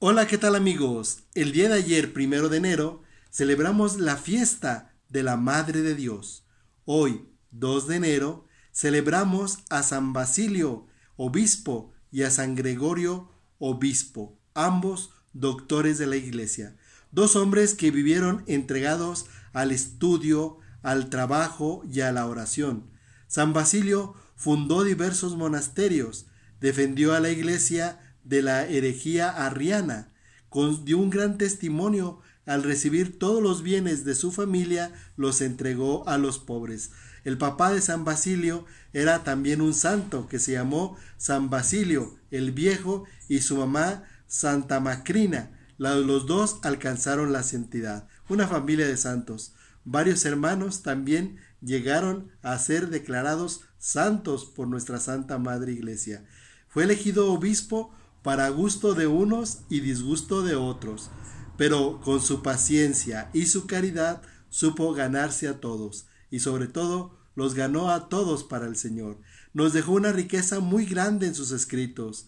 Hola, ¿qué tal amigos? El día de ayer, primero de enero, celebramos la fiesta de la Madre de Dios. Hoy, 2 de enero, celebramos a San Basilio, obispo, y a San Gregorio, obispo, ambos doctores de la Iglesia, dos hombres que vivieron entregados al estudio, al trabajo y a la oración. San Basilio fundó diversos monasterios, defendió a la Iglesia de la herejía arriana. Dio un gran testimonio al recibir todos los bienes de su familia, los entregó a los pobres. El papá de San Basilio era también un santo que se llamó San Basilio el Viejo y su mamá Santa Macrina. Los dos alcanzaron la santidad. Una familia de santos. Varios hermanos también llegaron a ser declarados santos por nuestra Santa Madre Iglesia. Fue elegido obispo para gusto de unos y disgusto de otros, pero con su paciencia y su caridad supo ganarse a todos, y sobre todo los ganó a todos para el Señor. Nos dejó una riqueza muy grande en sus escritos.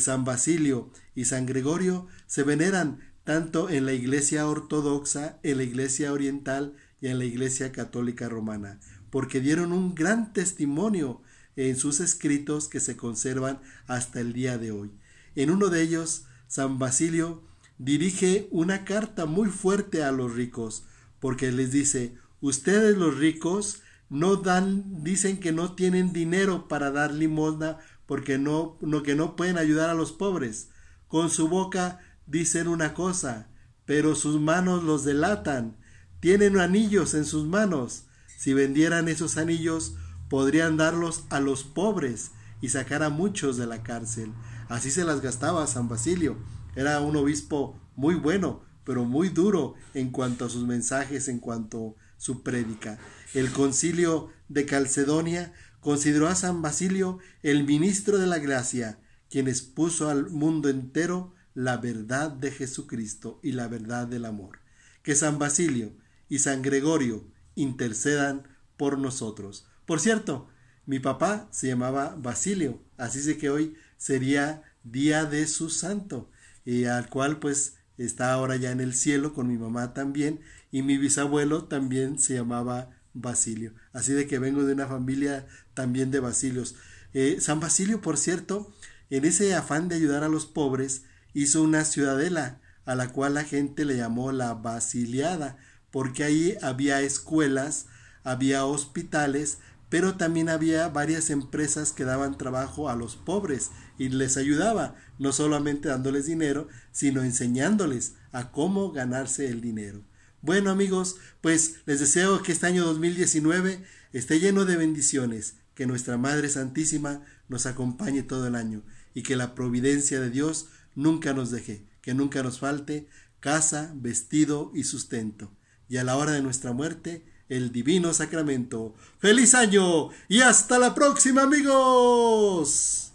San Basilio y San Gregorio se veneran tanto en la Iglesia ortodoxa, en la Iglesia oriental y en la Iglesia católica romana, porque dieron un gran testimonio en sus escritos que se conservan hasta el día de hoy. En uno de ellos, San Basilio dirige una carta muy fuerte a los ricos, porque les dice, ustedes los ricos no dan, dicen que no tienen dinero para dar limosna porque no, que no pueden ayudar a los pobres. Con su boca dicen una cosa, pero sus manos los delatan. Tienen anillos en sus manos. Si vendieran esos anillos, podrían darlos a los pobres y sacar a muchos de la cárcel. Así se las gastaba San Basilio. Era un obispo muy bueno, pero muy duro en cuanto a sus mensajes, en cuanto a su prédica. El concilio de Calcedonia consideró a San Basilio el ministro de la gracia, quien expuso al mundo entero la verdad de Jesucristo y la verdad del amor. Que San Basilio y San Gregorio intercedan por nosotros. Por cierto, mi papá se llamaba Basilio, así sé que hoy sería día de su santo, y eh, al cual pues está ahora ya en el cielo con mi mamá también y mi bisabuelo también se llamaba Basilio. Así de que vengo de una familia también de Basilios. Eh, San Basilio, por cierto, en ese afán de ayudar a los pobres, hizo una ciudadela a la cual la gente le llamó la Basiliada, porque ahí había escuelas, había hospitales, pero también había varias empresas que daban trabajo a los pobres y les ayudaba, no solamente dándoles dinero, sino enseñándoles a cómo ganarse el dinero. Bueno amigos, pues les deseo que este año 2019 esté lleno de bendiciones, que nuestra Madre Santísima nos acompañe todo el año y que la providencia de Dios nunca nos deje, que nunca nos falte casa, vestido y sustento. Y a la hora de nuestra muerte, el divino sacramento. ¡Feliz año! Y hasta la próxima amigos.